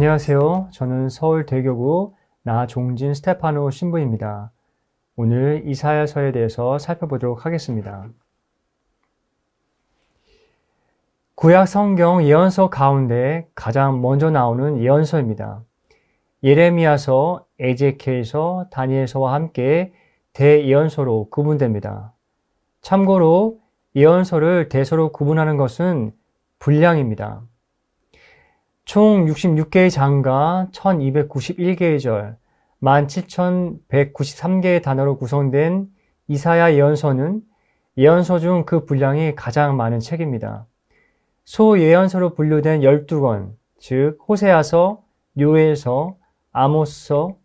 안녕하세요. 저는 서울 대교구 나종진 스테파노 신부입니다. 오늘 이사야서에 대해서 살펴보도록 하겠습니다. 구약 성경 예언서 가운데 가장 먼저 나오는 예언서입니다. 예레미야서, 에제케에서, 다니엘서와 함께 대예언서로 구분됩니다. 참고로 예언서를 대서로 구분하는 것은 분량입니다. 총 66개의 장과 1291개의 절, 17,193개의 단어로 구성된 이사야 예언서는 예언서 중 그 분량이 가장 많은 책입니다. 소예언서로 분류된 12권, 즉 호세아서, 요엘서, 아모스서,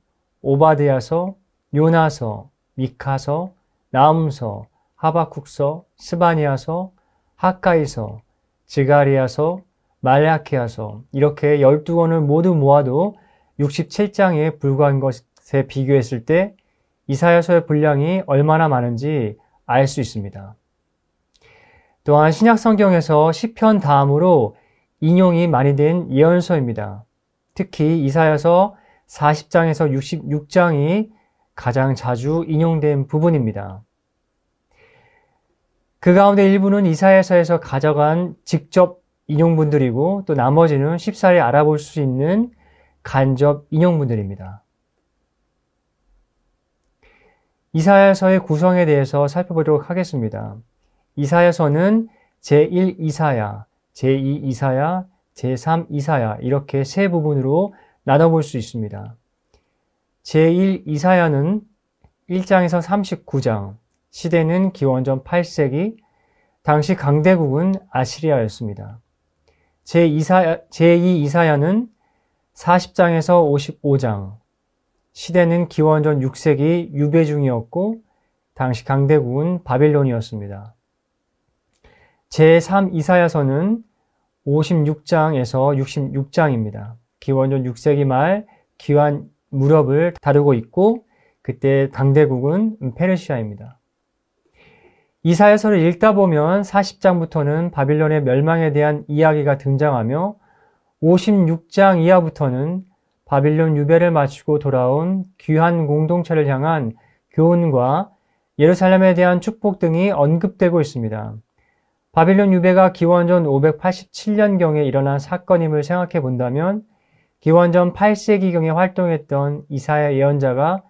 오바데야서, 요나서, 미카서, 나음서, 하바쿡서, 스바니아서, 하카이서, 지가리아서, 말라키하서 이렇게 12권을 모두 모아도 67장에 불과한 것에 비교했을 때 이사야서의 분량이 얼마나 많은지 알 수 있습니다. 또한 신약 성경에서 시편 다음으로 인용이 많이 된 예언서입니다. 특히 이사야서 40장에서 66장이 가장 자주 인용된 부분입니다. 그 가운데 일부는 이사야서에서 가져간 직접 인용분들이고 또 나머지는 십사에 알아볼 수 있는 간접 인용분들입니다. 이사야서의 구성에 대해서 살펴보도록 하겠습니다. 이사야서는 제1 이사야, 제2 이사야, 제3 이사야 이렇게 세 부분으로 나눠볼 수 있습니다. 제1 이사야는 1장에서 39장, 시대는 기원전 8세기, 당시 강대국은 아시리아였습니다. 제2이사야는 40장에서 55장, 시대는 기원전 6세기 유배중이었고 당시 강대국은 바빌론이었습니다. 제3이사야서는 56장에서 66장입니다. 기원전 6세기 말 기환 무렵을 다루고 있고 그때 강대국은 페르시아입니다. 이사야서를 읽다 보면 40장부터는 바빌론의 멸망에 대한 이야기가 등장하며 56장 이하부터는 바빌론 유배를 마치고 돌아온 귀한 공동체를 향한 교훈과 예루살렘에 대한 축복 등이 언급되고 있습니다. 바빌론 유배가 기원전 587년경에 일어난 사건임을 생각해 본다면 기원전 8세기경에 활동했던 이사야 예언자가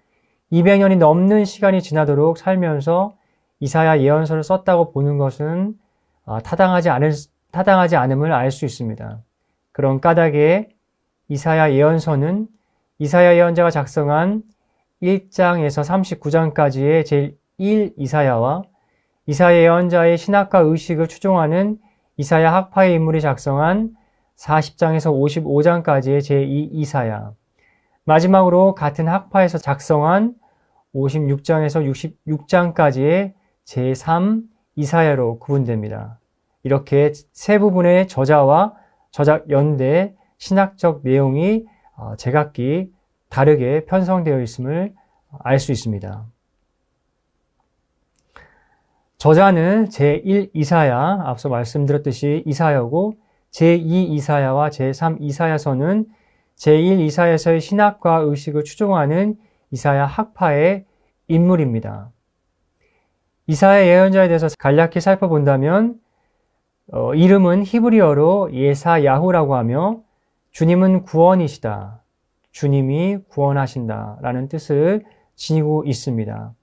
200년이 넘는 시간이 지나도록 살면서 이사야 예언서를 썼다고 보는 것은 아, 타당하지 않을 타당하지 않음을 알 수 있습니다. 그런 까닭에 이사야 예언서는 이사야 예언자가 작성한 1장에서 39장까지의 제1 이사야와 이사야 예언자의 신학과 의식을 추종하는 이사야 학파의 인물이 작성한 40장에서 55장까지의 제2 이사야 마지막으로 같은 학파에서 작성한 56장에서 66장까지의 제3 이사야로 구분됩니다. 이렇게 세 부분의 저자와 저작 연대 신학적 내용이 어, 제각기 다르게 편성되어 있음을 어, 알수 있습니다. 저자는 제1 이사야, 앞서 말씀드렸듯이 이사야고 제2 이사야와 제3 이사야서는 제1 이사야서의 신학과 의식을 추종하는 이사야 학파의 인물입니다. 이사야 예언자에 대해서 간략히 살펴본다면 어, 이름은 히브리어로 예사야후라고 하며 주님은 구원이시다. 주님이 구원하신다. 라는 뜻을 지니고 있습니다.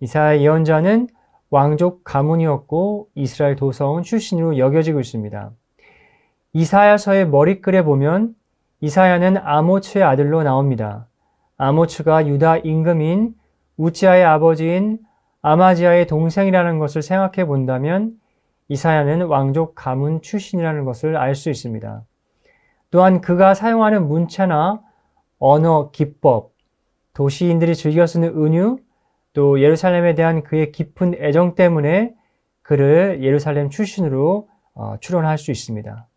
이사야 예언자는 왕족 가문이었고 이스라엘 도성 출신으로 여겨지고 있습니다. 이사야서의 머리글에 보면 이사야는 아모츠의 아들로 나옵니다. 아모츠가 유다 임금인 우찌아의 아버지인 아마지아의 동생이라는 것을 생각해 본다면 이사야는 왕족 가문 출신이라는 것을 알 수 있습니다. 또한 그가 사용하는 문체나 언어, 기법, 도시인들이 즐겨 쓰는 은유, 또 예루살렘에 대한 그의 깊은 애정 때문에 그를 예루살렘 출신으로 어, 출원할수 있습니다.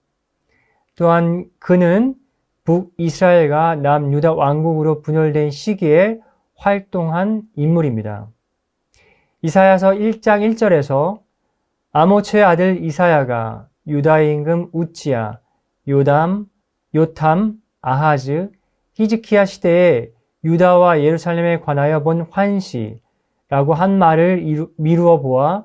또한 그는 북이스라엘과 남유다 왕국으로 분열된 시기에 활동한 인물입니다. 이사야서 1장 1절에서 아모츠의 아들 이사야가 유다의 임금 우치야 요담, 요탐, 아하즈, 히즈키야 시대에 유다와 예루살렘에 관하여 본 환시라고 한 말을 이루, 미루어 보아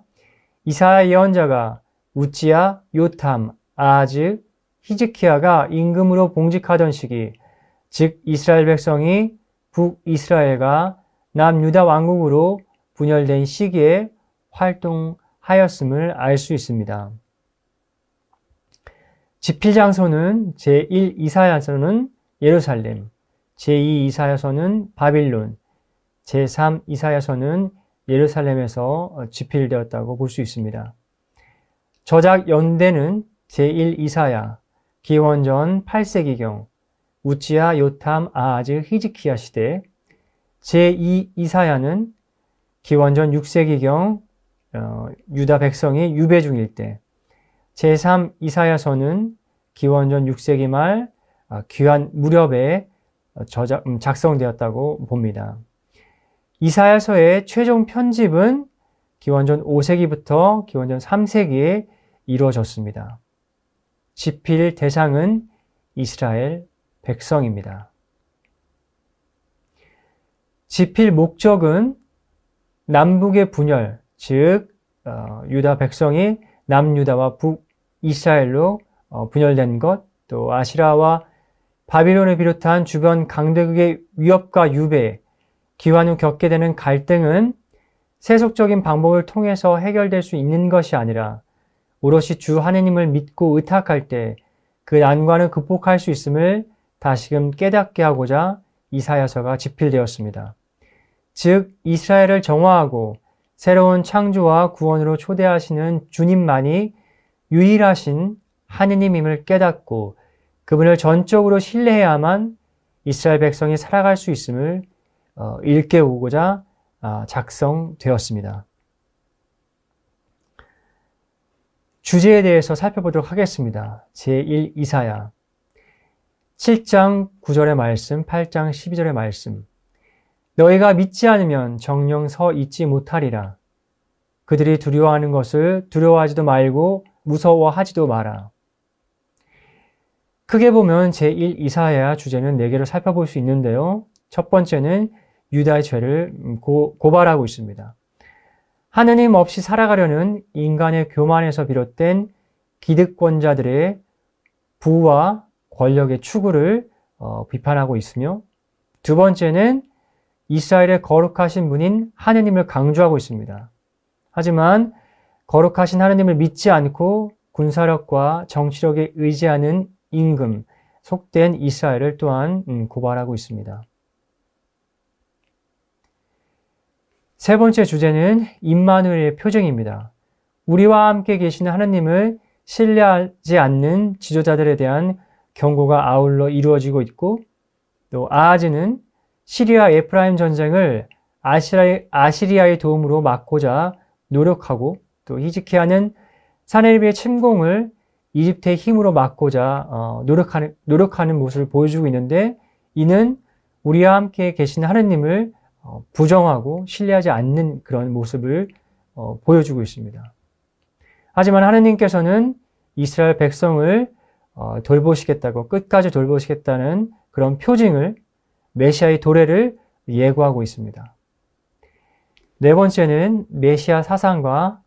이사야 예언자가 우치야 요탐, 아하즈, 히즈키야가 임금으로 봉직하던 시기, 즉 이스라엘 백성이 북이스라엘과 남유다 왕국으로 분열된 시기에 활동하였음을 알 수 있습니다. 지필장서는 제1 이사야서는 예루살렘, 제2 이사야서는 바빌론, 제3 이사야서는 예루살렘에서 집필되었다고 볼 수 있습니다. 저작 연대는 제1 이사야, 기원전 8세기경, 우찌야 요탐 아하즈 히즈키야 시대, 제2 이사야는 기원전 6세기경 어, 유다 백성이 유배 중일 때 제3 이사야서는 기원전 6세기 말 어, 귀한 무렵에 어, 저작, 음, 작성되었다고 봅니다. 이사야서의 최종 편집은 기원전 5세기부터 기원전 3세기에 이루어졌습니다. 지필 대상은 이스라엘 백성입니다. 지필 목적은 남북의 분열, 즉 어, 유다 백성이 남유다와 북이스라엘로 어, 분열된 것, 또 아시라와 바빌론을 비롯한 주변 강대국의 위협과 유배, 기환 후 겪게 되는 갈등은 세속적인 방법을 통해서 해결될 수 있는 것이 아니라 오롯이 주하느님을 믿고 의탁할 때 그 난관을 극복할 수 있음을 다시금 깨닫게 하고자 이사야서가 집필되었습니다. 즉 이스라엘을 정화하고 새로운 창조와 구원으로 초대하시는 주님만이 유일하신 하느님임을 깨닫고 그분을 전적으로 신뢰해야만 이스라엘 백성이 살아갈 수 있음을 어, 일깨우고자 아, 작성되었습니다. 주제에 대해서 살펴보도록 하겠습니다. 제1 이사야 7장 9절의 말씀, 8장 12절의 말씀, 너희가 믿지 않으면 정령 서 있지 못하리라. 그들이 두려워하는 것을 두려워하지도 말고 무서워하지도 마라. 크게 보면 제1 이사야 주제는 4개를 살펴볼 수 있는데요. 첫 번째는 유다의 죄를 고, 발하고 있습니다. 하느님 없이 살아가려는 인간의 교만에서 비롯된 기득권자들의 부와 권력의 추구를 어, 비판하고 있으며 두 번째는 이스라엘의 거룩하신 분인 하느님을 강조하고 있습니다. 하지만 거룩하신 하느님을 믿지 않고 군사력과 정치력에 의지하는 임금, 속된 이스라엘을 또한 음, 고발하고 있습니다. 세 번째 주제는 임마누엘의 표정입니다 우리와 함께 계시는 하느님을 신뢰하지 않는 지도자들에 대한 경고가 아울러 이루어지고 있고 또아하지는 시리아 에프라임 전쟁을 아시라의, 아시리아의 도움으로 막고자 노력하고 또히지키아는사네비의 침공을 이집트의 힘으로 막고자 어, 노력하는, 노력하는 모습을 보여주고 있는데 이는 우리와 함께 계신 하느님을 어, 부정하고 신뢰하지 않는 그런 모습을 어, 보여주고 있습니다. 하지만 하느님께서는 이스라엘 백성을 돌보시겠다고 끝까지 돌보시겠다는 그런 표징을 메시아의 도래를 예고하고 있습니다. 네 번째는 메시아 사상과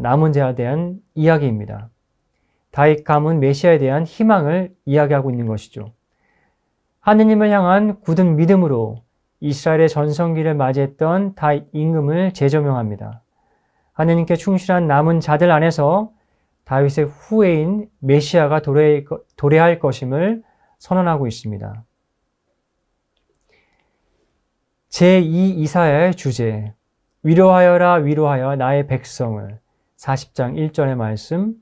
남은 자에 대한 이야기입니다. 다윗 감은 메시아에 대한 희망을 이야기하고 있는 것이죠. 하느님을 향한 굳은 믿음으로 이스라엘의 전성기를 맞이했던 다윗 임금을 재조명합니다. 하느님께 충실한 남은 자들 안에서 다윗의 후예인 메시아가 도래할 것임을 선언하고 있습니다. 제2 이사야의 주제 위로하여라 위로하여 나의 백성을 40장 1절의 말씀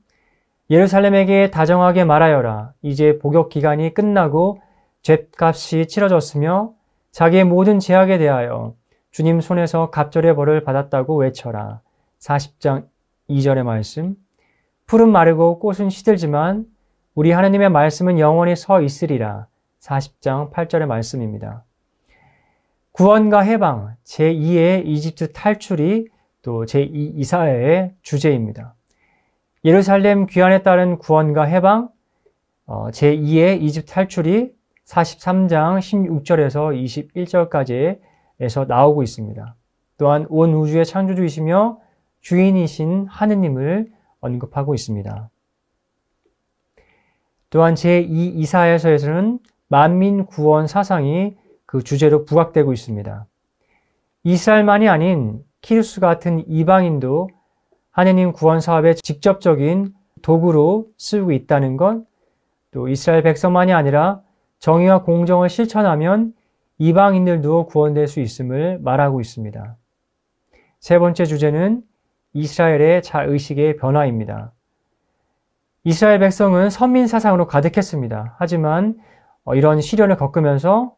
예루살렘에게 다정하게 말하여라 이제 복역 기간이 끝나고 죗값이 치러졌으며 자기의 모든 제약에 대하여 주님 손에서 갑절의 벌을 받았다고 외쳐라 40장 2절의 말씀 풀은 마르고 꽃은 시들지만 우리 하나님의 말씀은 영원히 서 있으리라 40장 8절의 말씀입니다. 구원과 해방, 제2의 이집트 탈출이 또 제2 이사회의 주제입니다. 예루살렘 귀환에 따른 구원과 해방, 어, 제2의 이집트 탈출이 43장 16절에서 21절까지에서 나오고 있습니다. 또한 온 우주의 창조주이시며 주인이신 하느님을 언급하고 있습니다. 또한 제2 이사야서에서는 만민 구원 사상이 그 주제로 부각되고 있습니다. 이스라엘만이 아닌 키루스 같은 이방인도 하느님 구원 사업의 직접적인 도구로 쓰고 있다는 건 또 이스라엘 백성만이 아니라 정의와 공정을 실천하면 이방인들도 구원될 수 있음을 말하고 있습니다. 세 번째 주제는 이스라엘의 자의식의 변화입니다. 이스라엘 백성은 선민 사상으로 가득했습니다. 하지만 어, 이런 시련을 겪으면서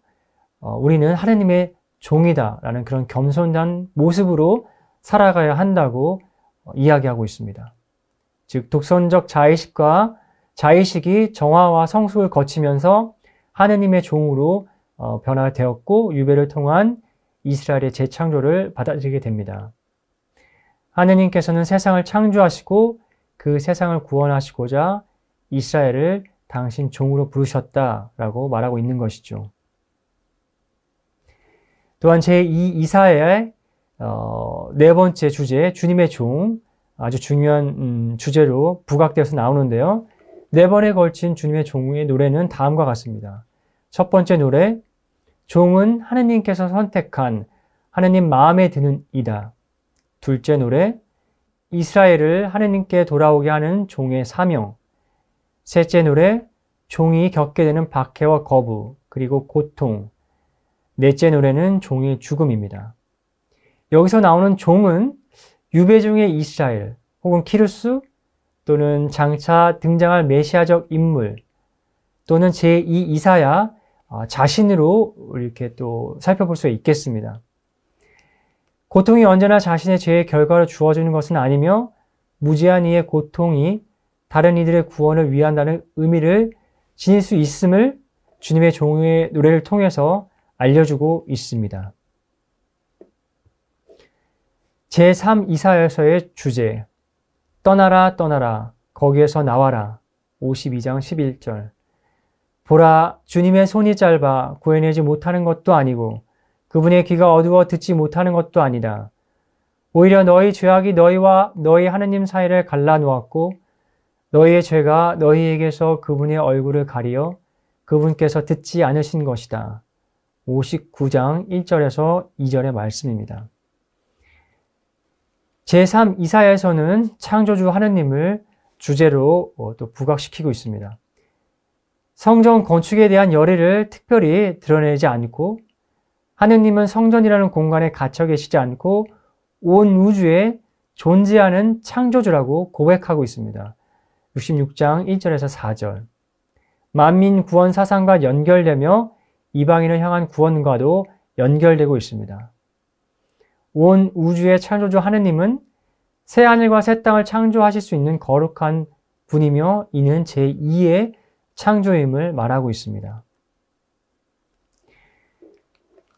어, 우리는 하나님의 종이다라는 그런 겸손한 모습으로 살아가야 한다고 어, 이야기하고 있습니다. 즉, 독선적 자의식과 자의식이 정화와 성숙을 거치면서 하느님의 종으로 어, 변화되었고 유배를 통한 이스라엘의 재창조를 받아들이게 됩니다. 하느님께서는 세상을 창조하시고 그 세상을 구원하시고자 이스라엘을 당신 종으로 부르셨다라고 말하고 있는 것이죠. 또한 제2 이사야의 어, 네 번째 주제 주님의 종 아주 중요한 음, 주제로 부각되어서 나오는데요. 네 번에 걸친 주님의 종의 노래는 다음과 같습니다. 첫 번째 노래 종은 하느님께서 선택한 하느님 마음에 드는 이다. 둘째 노래 이스라엘을 하느님께 돌아오게 하는 종의 사명. 셋째 노래 종이 겪게 되는 박해와 거부 그리고 고통 넷째 노래는 종의 죽음입니다. 여기서 나오는 종은 유배종의 이스라엘 혹은 키루스 또는 장차 등장할 메시아적 인물 또는 제2 이사야 어, 자신으로 이렇게 또 살펴볼 수 있겠습니다. 고통이 언제나 자신의 죄의 결과로 주어지는 것은 아니며 무제한 이의 고통이 다른 이들의 구원을 위한다는 의미를 지닐 수 있음을 주님의 종의 노래를 통해서 알려주고 있습니다. 제3이사에서의 주제 떠나라 떠나라 거기에서 나와라 52장 11절 보라 주님의 손이 짧아 구해내지 못하는 것도 아니고 그분의 귀가 어두워 듣지 못하는 것도 아니다. 오히려 너희 죄악이 너희와 너희 하느님 사이를 갈라놓았고 너희의 죄가 너희에게서 그분의 얼굴을 가리어 그분께서 듣지 않으신 것이다. 59장 1절에서 2절의 말씀입니다. 제3 이사에서는 창조주 하느님을 주제로 어, 또 부각시키고 있습니다. 성전 건축에 대한 열의를 특별히 드러내지 않고 하느님은 성전이라는 공간에 갇혀 계시지 않고 온 우주에 존재하는 창조주라고 고백하고 있습니다. 66장 1절에서 4절. 만민 구원 사상과 연결되며 이방인을 향한 구원과도 연결되고 있습니다. 온 우주의 창조주 하느님은 새 하늘과 새 땅을 창조하실 수 있는 거룩한 분이며 이는 제2의 창조임을 말하고 있습니다.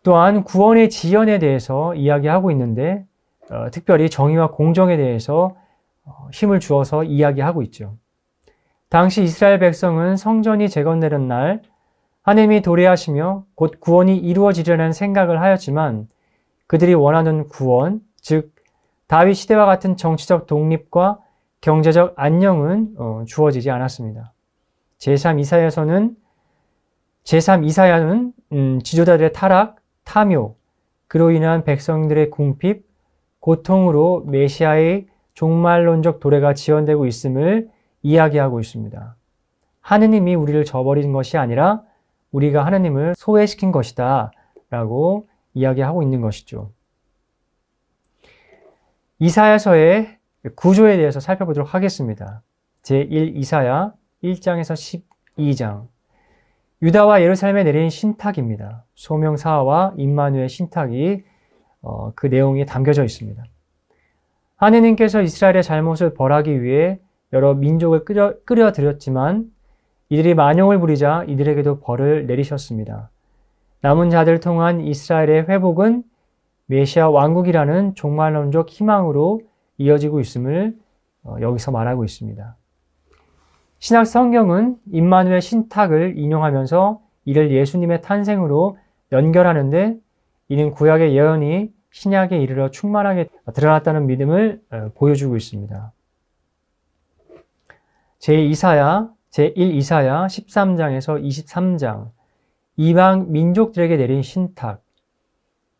또한 구원의 지연에 대해서 이야기하고 있는데 어, 특별히 정의와 공정에 대해서 어, 힘을 주어서 이야기하고 있죠. 당시 이스라엘 백성은 성전이 재건되는 날 하나님이 도래하시며 곧 구원이 이루어지려는 생각을 하였지만 그들이 원하는 구원, 즉 다윗 시대와 같은 정치적 독립과 경제적 안녕은 어, 주어지지 않았습니다. 제3 이사야서는 제3 이사야는 음, 지도자들의 타락, 탐욕, 그로 인한 백성들의 궁핍, 고통으로 메시아의 종말론적 도래가 지연되고 있음을 이야기하고 있습니다. 하느님이 우리를 저버린 것이 아니라 우리가 하나님을 소외시킨 것이다 라고 이야기하고 있는 것이죠. 이사야서의 구조에 대해서 살펴보도록 하겠습니다. 제1 이사야 1장에서 12장 유다와 예루살렘에 내린 신탁입니다. 소명사와 임마누의 신탁이 어, 그 내용이 담겨져 있습니다. 하느님께서 이스라엘의 잘못을 벌하기 위해 여러 민족을 끌어, 들였지만 이들이 만용을 부리자 이들에게도 벌을 내리셨습니다. 남은 자들 통한 이스라엘의 회복은 메시아 왕국이라는 종말론적 희망으로 이어지고 있음을 어, 여기서 말하고 있습니다. 신약 성경은 임마누엘 신탁을 인용하면서 이를 예수님의 탄생으로 연결하는데 이는 구약의 예언이 신약에 이르러 충만하게 드러났다는 믿음을 어, 보여주고 있습니다. 제2사야 제1 이사야 13장에서 23장, 이방 민족들에게 내린 신탁.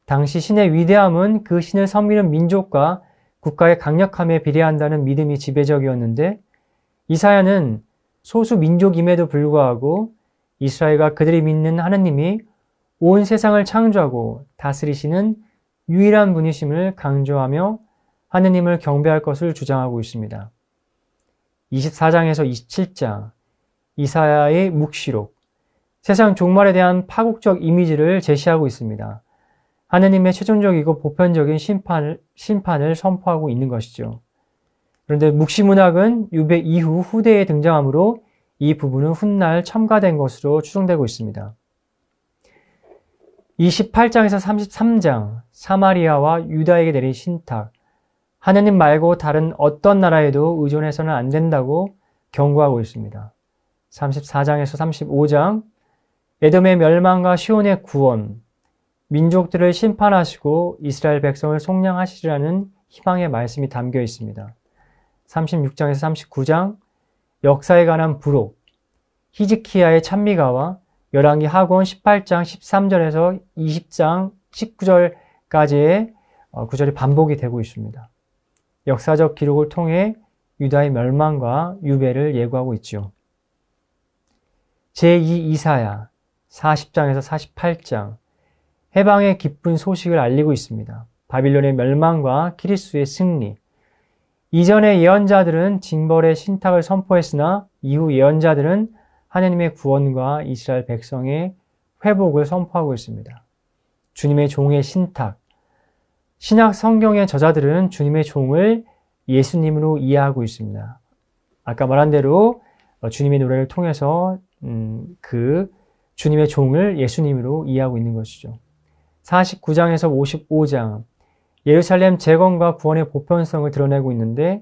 당시 신의 위대함은 그 신을 섬기는 민족과 국가의 강력함에 비례한다는 믿음이 지배적이었는데 이사야는 소수 민족임에도 불구하고 이스라엘과 그들이 믿는 하느님이 온 세상을 창조하고 다스리시는 유일한 분이심을 강조하며 하느님을 경배할 것을 주장하고 있습니다. 24장에서 27장 이사야의 묵시록, 세상 종말에 대한 파국적 이미지를 제시하고 있습니다. 하느님의 최종적이고 보편적인 심판을, 심판을 선포하고 있는 것이죠. 그런데 묵시문학은 유배 이후 후대에 등장하므로 이 부분은 훗날 첨가된 것으로 추정되고 있습니다. 28장에서 33장, 사마리아와 유다에게 내린 신탁, 하느님 말고 다른 어떤 나라에도 의존해서는 안 된다고 경고하고 있습니다. 34장에서 35장 에돔의 멸망과 시온의 구원 민족들을 심판하시고 이스라엘 백성을 속량하시리라는 희망의 말씀이 담겨 있습니다. 36장에서 39장 역사에 관한 부록 히즈키야의 찬미가와 열왕기 학원 18장 13절에서 20장 19절까지의 어, 구절이 반복이 되고 있습니다. 역사적 기록을 통해 유다의 멸망과 유배를 예고하고 있죠 제2 이사야 40장에서 48장 해방의 기쁜 소식을 알리고 있습니다. 바빌론의 멸망과 키리스의 승리. 이전의 예언자들은 징벌의 신탁을 선포했으나 이후 예언자들은 하나님의 구원과 이스라엘 백성의 회복을 선포하고 있습니다. 주님의 종의 신탁. 신약 성경의 저자들은 주님의 종을 예수님으로 이해하고 있습니다. 아까 말한 대로 주님의 노래를 통해서 음, 그 주님의 종을 예수님으로 이해하고 있는 것이죠. 49장에서 55장 예루살렘 재건과 구원의 보편성을 드러내고 있는데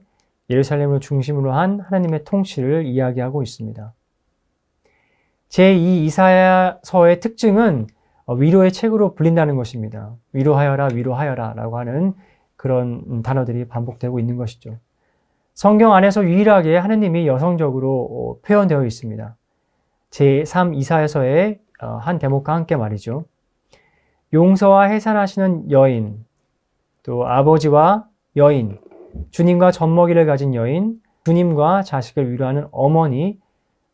예루살렘을 중심으로 한 하나님의 통치를 이야기하고 있습니다. 제2 이사야서의 특징은 어, 위로의 책으로 불린다는 것입니다. 위로하여라, 위로하여라 라고 하는 그런 단어들이 반복되고 있는 것이죠. 성경 안에서 유일하게 하느님이 여성적으로 어, 표현되어 있습니다. 제3 이사에서의 어, 한 대목과 함께 말이죠. 용서와 해산하시는 여인, 또 아버지와 여인, 주님과 젖먹이를 가진 여인, 주님과 자식을 위로하는 어머니,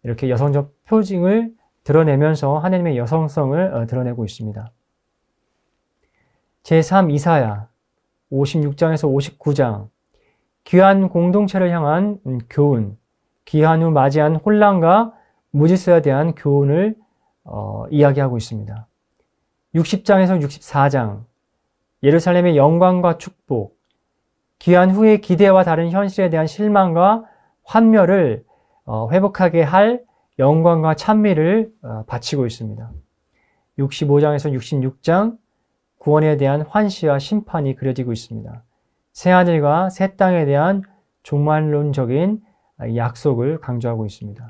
이렇게 여성적 표징을 드러내면서 하나님의 여성성을 어, 드러내고 있습니다. 제3 이사야 56장에서 59장 귀한 공동체를 향한 음, 교훈, 귀한 후 맞이한 혼란과 모지스에 대한 교훈을 어, 이야기하고 있습니다. 60장에서 64장, 예루살렘의 영광과 축복, 귀한 후의 기대와 다른 현실에 대한 실망과 환멸을 어, 회복하게 할 영광과 찬미를 어, 바치고 있습니다. 65장에서 66장, 구원에 대한 환시와 심판이 그려지고 있습니다. 새하늘과 새 땅에 대한 종말론적인 아, 약속을 강조하고 있습니다.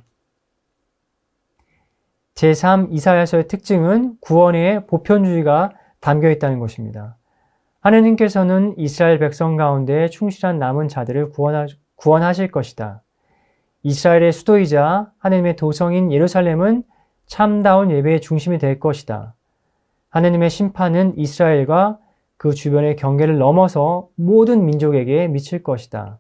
제3 이사야서의 특징은 구원의 보편주의가 담겨 있다는 것입니다. 하느님께서는 이스라엘 백성 가운데 충실한 남은 자들을 구원하, 실 것이다. 이스라엘의 수도이자 하느님의 도성인 예루살렘은 참다운 예배의 중심이 될 것이다. 하느님의 심판은 이스라엘과 그 주변의 경계를 넘어서 모든 민족에게 미칠 것이다.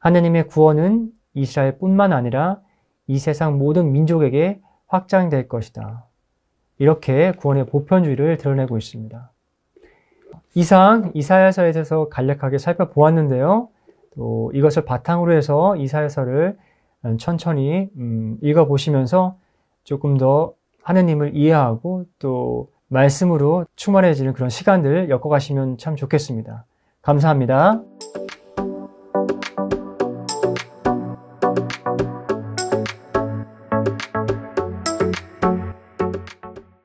하느님의 구원은 이스라엘뿐만 아니라 이 세상 모든 민족에게 확장될 것이다. 이렇게 구원의 보편주의를 드러내고 있습니다. 이상 이사야서에서 간략하게 살펴보았는데요. 또 이것을 바탕으로 해서 이사야서를 음, 천천히 음, 읽어보시면서 조금 더 하느님을 이해하고 또 말씀으로 충만해지는 그런 시간들 엮어가시면 참 좋겠습니다. 감사합니다.